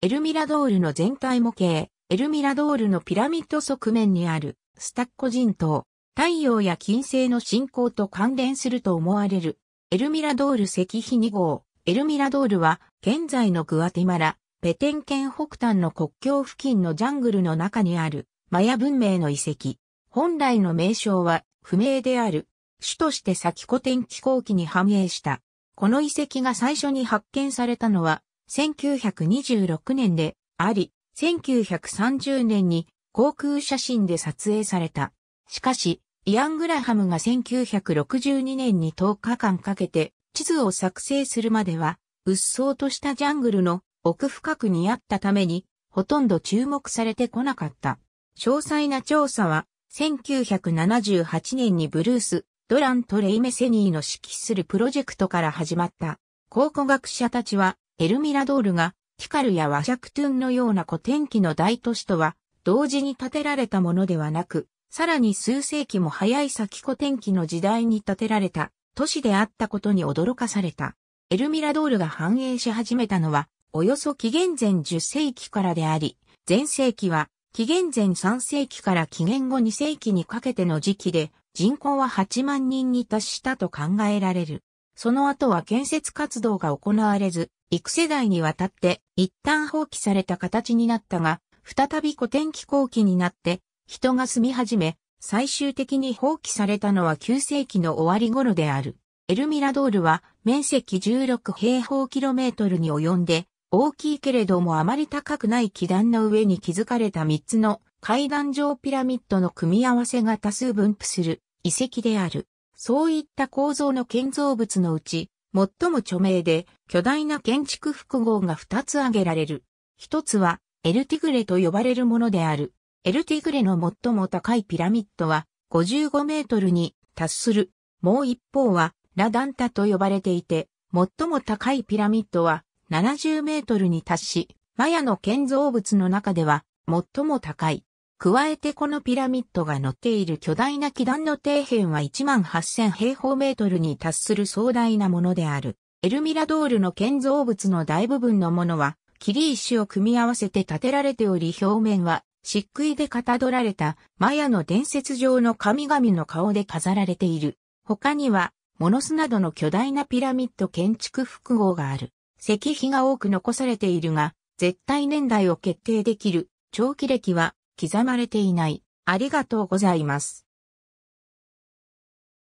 エルミラドールの全体模型、エルミラドールのピラミッド側面にあるスタッコ人島、太陽や金星の進行と関連すると思われる、エルミラドール石碑2号、エルミラドールは現在のグアテマラ、ペテン県北端の国境付近のジャングルの中にあるマヤ文明の遺跡。本来の名称は不明である。主として先古典気候機に反映した。この遺跡が最初に発見されたのは1926年であり、1930年に航空写真で撮影された。しかし、イアン・グラハムが1962年に10日間かけて地図を作成するまでは、鬱蒼としたジャングルの奥深くにあったために、ほとんど注目されてこなかった。詳細な調査は、1978年にブルース、ドラント・レイメセニーの指揮するプロジェクトから始まった。考古学者たちは、エルミラドールが、ティカルやワシャクトゥンのような古典期の大都市とは、同時に建てられたものではなく、さらに数世紀も早い先古典期の時代に建てられた都市であったことに驚かされた。エルミラドールが繁栄し始めたのは、およそ紀元前10世紀からであり、前世紀は紀元前3世紀から紀元後2世紀にかけての時期で、人口は8万人に達したと考えられる。その後は建設活動が行われず、幾世代にわたって一旦放棄された形になったが、再び古典気候期になって人が住み始め、最終的に放棄されたのは9世紀の終わり頃である。エルミラドールは面積16平方キロメートルに及んで、大きいけれどもあまり高くない基段の上に築かれた3つの階段状ピラミッドの組み合わせが多数分布する遺跡である。そういった構造の建造物のうち、最も著名で、巨大な建築複合が2つ挙げられる。1つは、エルティグレと呼ばれるものである。エルティグレの最も高いピラミッドは、55メートルに達する。もう一方は、ラダンタと呼ばれていて、最も高いピラミッドは、70メートルに達し、マヤの建造物の中では、最も高い。加えてこのピラミッドが乗っている巨大な基壇の底辺は18000平方メートルに達する壮大なものである。エルミラドールの建造物の大部分のものは、切り石を組み合わせて建てられており表面は漆喰でかたどられたマヤの伝説上の神々の顔で飾られている。他には、モノスなどの巨大なピラミッド建築複合がある。石碑が多く残されているが、絶対年代を決定できる。長期歴は刻まれていない。ありがとうございます。